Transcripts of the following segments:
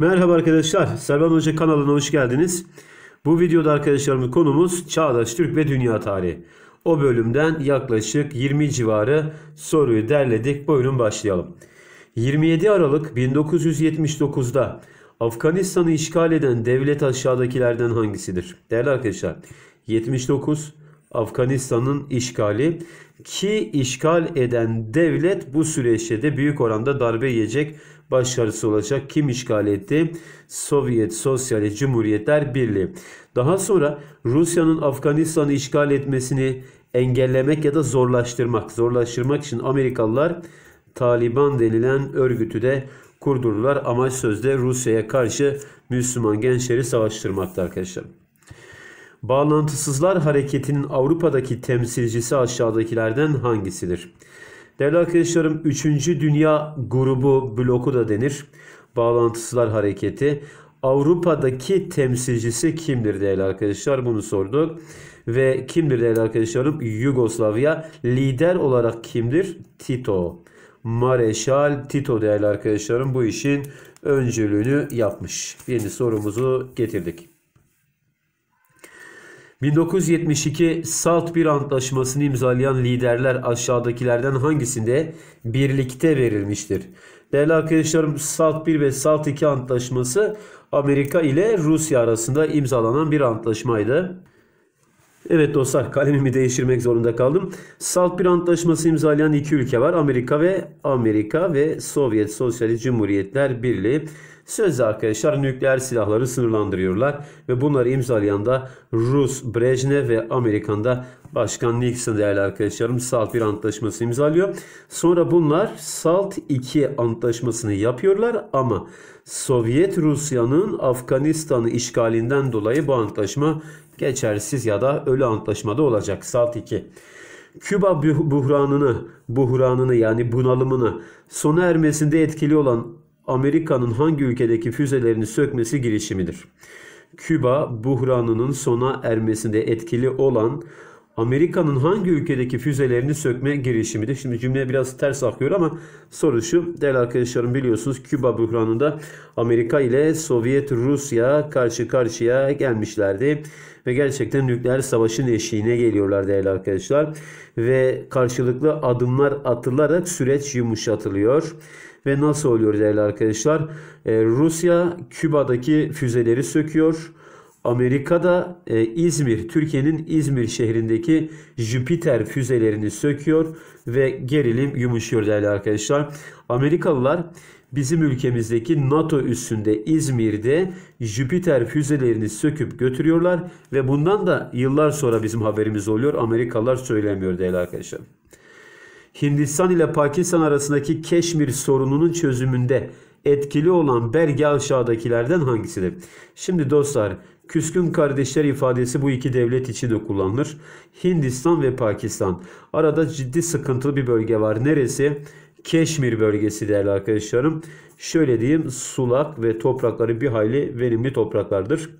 Merhaba arkadaşlar. Selvan Hoca kanalına hoş geldiniz. Bu videoda arkadaşlarımız konumuz Çağdaş Türk ve Dünya Tarihi. O bölümden yaklaşık 20 civarı soruyu derledik. Buyurun başlayalım. 27 Aralık 1979'da Afganistan'ı işgal eden devlet aşağıdakilerden hangisidir? Değerli arkadaşlar 79 Afganistan'ın işgali ki işgal eden devlet bu süreçte de büyük oranda darbe yiyecek başarısı olacak. Kim işgal etti? Sovyet Sosyalist Cumhuriyetler Birliği. Daha sonra Rusya'nın Afganistan'ı işgal etmesini engellemek ya da zorlaştırmak, zorlaştırmak için Amerikalılar Taliban denilen örgütü de kurdurdular. Amaç sözde Rusya'ya karşı Müslüman gençleri savaştırmakta arkadaşlar. Bağlantısızlar hareketinin Avrupa'daki temsilcisi aşağıdakilerden hangisidir? Değerli arkadaşlarım 3. Dünya grubu bloku da denir. Bağlantısılar hareketi. Avrupa'daki temsilcisi kimdir değerli arkadaşlar bunu sorduk. Ve kimdir değerli arkadaşlarım? Yugoslavya lider olarak kimdir? Tito. Mareşal Tito değerli arkadaşlarım bu işin öncülüğünü yapmış. Yeni sorumuzu getirdik. 1972 Salt bir antlaşmasını imzalayan liderler aşağıdakilerden hangisinde birlikte verilmiştir? Değerli arkadaşlarım Salt 1 ve Salt 2 antlaşması Amerika ile Rusya arasında imzalanan bir antlaşmaydı. Evet dostlar kalemimi değiştirmek zorunda kaldım. Salt bir antlaşması imzalayan iki ülke var. Amerika ve Amerika ve Sovyet Sosyalist Cumhuriyetler Birliği. Sözde arkadaşlar nükleer silahları sınırlandırıyorlar ve bunları imzalayan da Rus Brejnev ve Amerikan'da Başkan Nixon değerli arkadaşlarım SALT 1 antlaşması imzalıyor. Sonra bunlar SALT 2 antlaşmasını yapıyorlar ama Sovyet Rusya'nın Afganistan'ı işgalinden dolayı bu antlaşma geçersiz ya da ölü antlaşmada olacak SALT 2. Küba buhranını, buhranını yani bunalımını sona ermesinde etkili olan Amerika'nın hangi ülkedeki füzelerini sökmesi girişimidir. Küba buhranının sona ermesinde etkili olan Amerika'nın hangi ülkedeki füzelerini sökme girişimidir? Şimdi cümle biraz ters akıyor ama soru şu. Değerli arkadaşlarım biliyorsunuz Küba buhranında Amerika ile Sovyet Rusya karşı karşıya gelmişlerdi. Ve gerçekten nükleer savaşın eşiğine geliyorlar değerli arkadaşlar. Ve karşılıklı adımlar atılarak süreç yumuşatılıyor. Ve nasıl oluyor değerli arkadaşlar? E, Rusya Küba'daki füzeleri söküyor. Amerika'da e, İzmir, Türkiye'nin İzmir şehrindeki Jüpiter füzelerini söküyor ve gerilim yumuşuyor değerli arkadaşlar. Amerikalılar bizim ülkemizdeki NATO üssünde İzmir'de Jüpiter füzelerini söküp götürüyorlar ve bundan da yıllar sonra bizim haberimiz oluyor. Amerikalılar söylemiyor değerli arkadaşlar. Hindistan ile Pakistan arasındaki Keşmir sorununun çözümünde etkili olan belge aşağıdakilerden hangisidir? Şimdi dostlar küskün kardeşler ifadesi bu iki devlet için de kullanılır. Hindistan ve Pakistan. Arada ciddi sıkıntılı bir bölge var. Neresi? Keşmir bölgesi değerli arkadaşlarım. Şöyle diyeyim sulak ve toprakları bir hayli verimli topraklardır.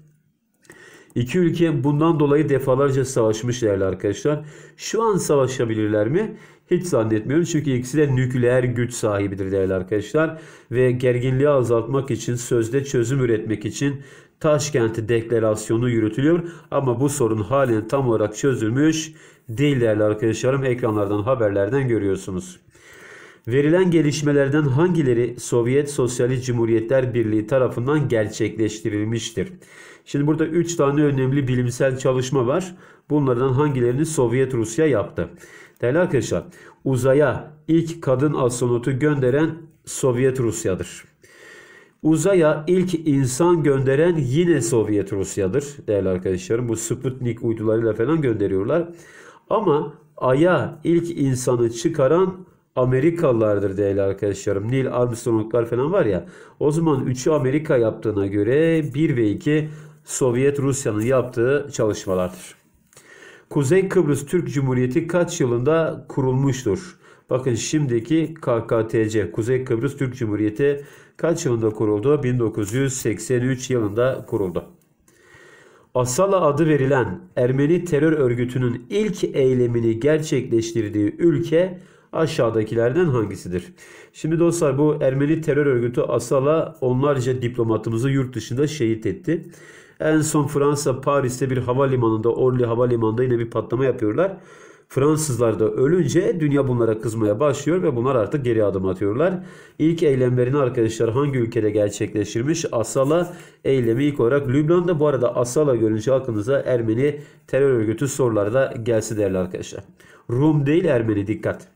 İki ülke bundan dolayı defalarca savaşmış değerli arkadaşlar. Şu an savaşabilirler mi? Hiç zannetmiyorum çünkü ikisi de nükleer güç sahibidir değerli arkadaşlar. Ve gerginliği azaltmak için sözde çözüm üretmek için Taşkent deklarasyonu yürütülüyor. Ama bu sorun halen tam olarak çözülmüş değil değerli arkadaşlarım. Ekranlardan haberlerden görüyorsunuz. Verilen gelişmelerden hangileri Sovyet Sosyalist Cumhuriyetler Birliği tarafından gerçekleştirilmiştir? Şimdi burada 3 tane önemli bilimsel çalışma var. Bunlardan hangilerini Sovyet Rusya yaptı? Değerli arkadaşlar uzaya ilk kadın astronotu gönderen Sovyet Rusya'dır. Uzaya ilk insan gönderen yine Sovyet Rusya'dır değerli arkadaşlarım. Bu Sputnik uydularıyla falan gönderiyorlar. Ama Ay'a ilk insanı çıkaran Amerikalılardır değerli arkadaşlarım. Neil Armstrong'lar falan var ya. O zaman 3'ü Amerika yaptığına göre 1 ve 2 Sovyet Rusya'nın yaptığı çalışmalardır. Kuzey Kıbrıs Türk Cumhuriyeti kaç yılında kurulmuştur? Bakın şimdiki KKTC Kuzey Kıbrıs Türk Cumhuriyeti kaç yılında kuruldu? 1983 yılında kuruldu. Asala adı verilen Ermeni terör örgütünün ilk eylemini gerçekleştirdiği ülke aşağıdakilerden hangisidir? Şimdi dostlar bu Ermeni terör örgütü Asala onlarca diplomatımızı yurt dışında şehit etti. En son Fransa Paris'te bir havalimanında Orly havalimanında yine bir patlama yapıyorlar. Fransızlar da ölünce dünya bunlara kızmaya başlıyor ve bunlar artık geri adım atıyorlar. İlk eylemlerini arkadaşlar hangi ülkede gerçekleştirmiş? Asala eylemi ilk olarak Lübnan'da. Bu arada Asala görünce aklınıza Ermeni terör örgütü soruları da gelsin değerli arkadaşlar. Rum değil Ermeni dikkat.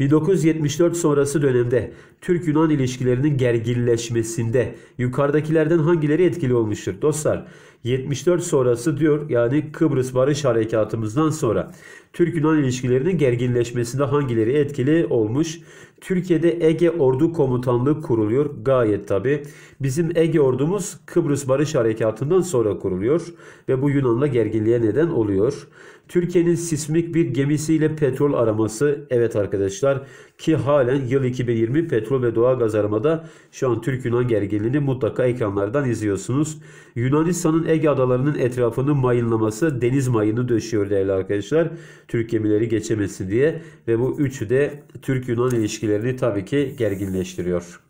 1974 sonrası dönemde Türk-Yunan ilişkilerinin gerginleşmesinde yukarıdakilerden hangileri etkili olmuştur? Dostlar 74 sonrası diyor yani Kıbrıs Barış Harekatımızdan sonra Türk-Yunan ilişkilerinin gerginleşmesinde hangileri etkili olmuş? Türkiye'de Ege Ordu Komutanlığı kuruluyor. Gayet tabi. Bizim Ege ordumuz Kıbrıs Barış Harekatı'ndan sonra kuruluyor ve bu Yunan'la gerginliğe neden oluyor. Türkiye'nin sismik bir gemisiyle petrol araması evet arkadaşlar ki halen yıl 2020 petrol ve doğalgaz aramada şu an Türk-Yunan gerginliğini mutlaka ekranlardan izliyorsunuz. Yunanistan'ın Ege adalarının etrafını mayınlaması deniz mayını döşüyor değerli arkadaşlar. Türk gemileri geçemesin diye ve bu üçü de Türk-Yunan ilişkileri ilişkilerini tabii ki gerginleştiriyor.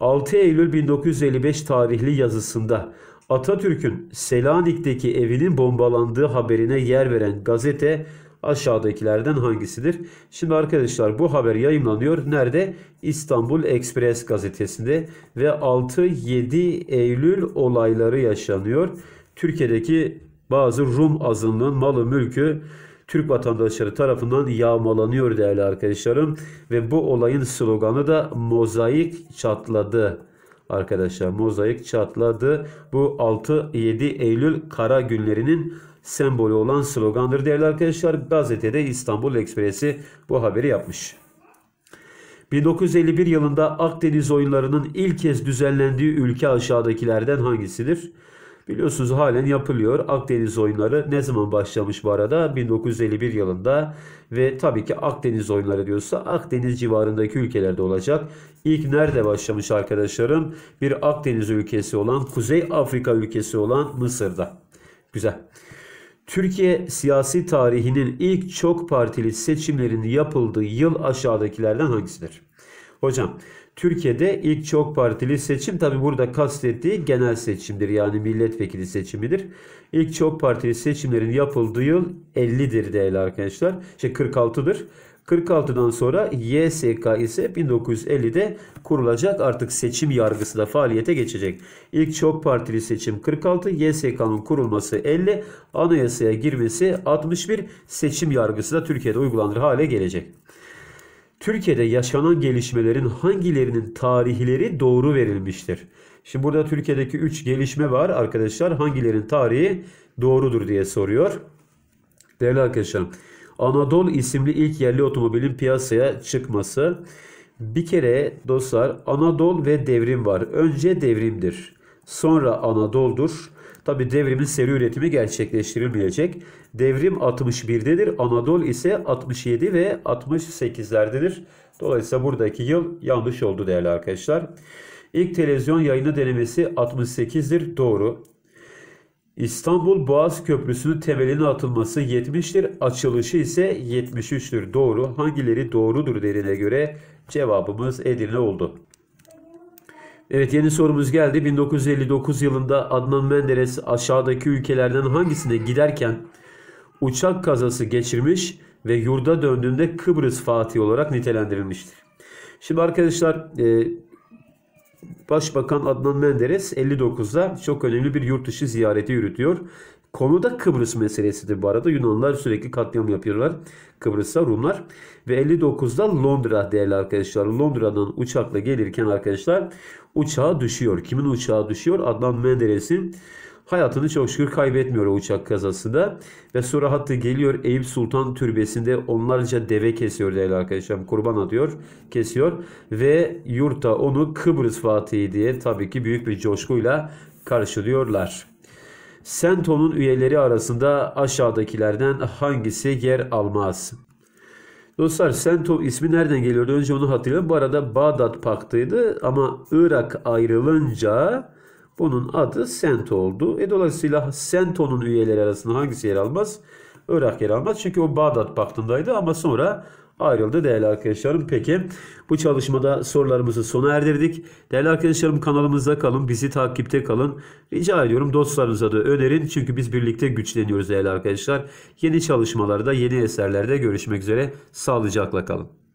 6 Eylül 1955 tarihli yazısında Atatürk'ün Selanik'teki evinin bombalandığı haberine yer veren gazete aşağıdakilerden hangisidir? Şimdi arkadaşlar bu haber yayınlanıyor. Nerede? İstanbul Express gazetesinde ve 6-7 Eylül olayları yaşanıyor. Türkiye'deki bazı Rum azınlığın malı mülkü Türk vatandaşları tarafından yağmalanıyor değerli arkadaşlarım. Ve bu olayın sloganı da mozaik çatladı arkadaşlar. Mozaik çatladı. Bu 6-7 Eylül kara günlerinin sembolü olan slogandır değerli arkadaşlar. Gazetede İstanbul Ekspresi bu haberi yapmış. 1951 yılında Akdeniz oyunlarının ilk kez düzenlendiği ülke aşağıdakilerden hangisidir? Biliyorsunuz halen yapılıyor. Akdeniz oyunları ne zaman başlamış bu arada? 1951 yılında ve tabii ki Akdeniz oyunları diyorsa Akdeniz civarındaki ülkelerde olacak. İlk nerede başlamış arkadaşlarım? Bir Akdeniz ülkesi olan Kuzey Afrika ülkesi olan Mısır'da. Güzel. Türkiye siyasi tarihinin ilk çok partili seçimlerinin yapıldığı yıl aşağıdakilerden hangisidir? Hocam Türkiye'de ilk çok partili seçim tabi burada kastettiği genel seçimdir yani milletvekili seçimidir. İlk çok partili seçimlerin yapıldığı yıl 50'dir değerli arkadaşlar. Şey 46'dır. 46'dan sonra YSK ise 1950'de kurulacak artık seçim yargısı da faaliyete geçecek. İlk çok partili seçim 46, YSK'nın kurulması 50, anayasaya girmesi 61, seçim yargısı da Türkiye'de uygulanır hale gelecek. Türkiye'de yaşanan gelişmelerin hangilerinin tarihleri doğru verilmiştir? Şimdi burada Türkiye'deki 3 gelişme var arkadaşlar. Hangilerin tarihi doğrudur diye soruyor. Değerli arkadaşlarım. Anadolu isimli ilk yerli otomobilin piyasaya çıkması. Bir kere dostlar Anadolu ve devrim var. Önce devrimdir sonra Anadolu'dur. Tabi devrimin seri üretimi gerçekleştirilmeyecek. Devrim 61'dedir. Anadolu ise 67 ve 68'lerdedir. Dolayısıyla buradaki yıl yanlış oldu değerli arkadaşlar. İlk televizyon yayını denemesi 68'dir. Doğru. İstanbul Boğaz Köprüsü'nün temelinin atılması 70'tir. Açılışı ise 73'tür. Doğru. Hangileri doğrudur derine göre cevabımız Edirne oldu. Evet yeni sorumuz geldi. 1959 yılında Adnan Menderes aşağıdaki ülkelerden hangisine giderken uçak kazası geçirmiş ve yurda döndüğünde Kıbrıs Fatih olarak nitelendirilmiştir. Şimdi arkadaşlar e, Başbakan Adnan Menderes 59'da çok önemli bir yurt dışı ziyareti yürütüyor Konu da Kıbrıs meselesidir bu arada. Yunanlar sürekli katliam yapıyorlar. Kıbrıs'ta Rumlar. Ve 59'da Londra değerli arkadaşlar. Londra'dan uçakla gelirken arkadaşlar uçağa düşüyor. Kimin uçağa düşüyor? Adnan Menderes'in hayatını çok şükür kaybetmiyor o uçak kazasında. Ve sonra hatta geliyor Eyüp Sultan Türbesi'nde onlarca deve kesiyor değerli arkadaşlar Kurban atıyor, kesiyor. Ve yurta onu Kıbrıs Fatihi diye tabii ki büyük bir coşkuyla karşılıyorlar. Sentonun üyeleri arasında aşağıdakilerden hangisi yer almaz? Dostlar Sentom ismi nereden geliyordu? Önce onu hatırlayalım. Bu arada Bağdat Paktı'ydı ama Irak ayrılınca bunun adı Sento oldu. E dolayısıyla Sento'nun üyeleri arasında hangisi yer almaz? Irak yer almaz. Çünkü o Bağdat Paktı'ndaydı ama sonra ayrıldı değerli arkadaşlarım. Peki bu çalışmada sorularımızı sona erdirdik. Değerli arkadaşlarım kanalımızda kalın, bizi takipte kalın. Rica ediyorum dostlarınıza da önerin çünkü biz birlikte güçleniyoruz değerli arkadaşlar. Yeni çalışmalarda, yeni eserlerde görüşmek üzere. Sağlıcakla kalın.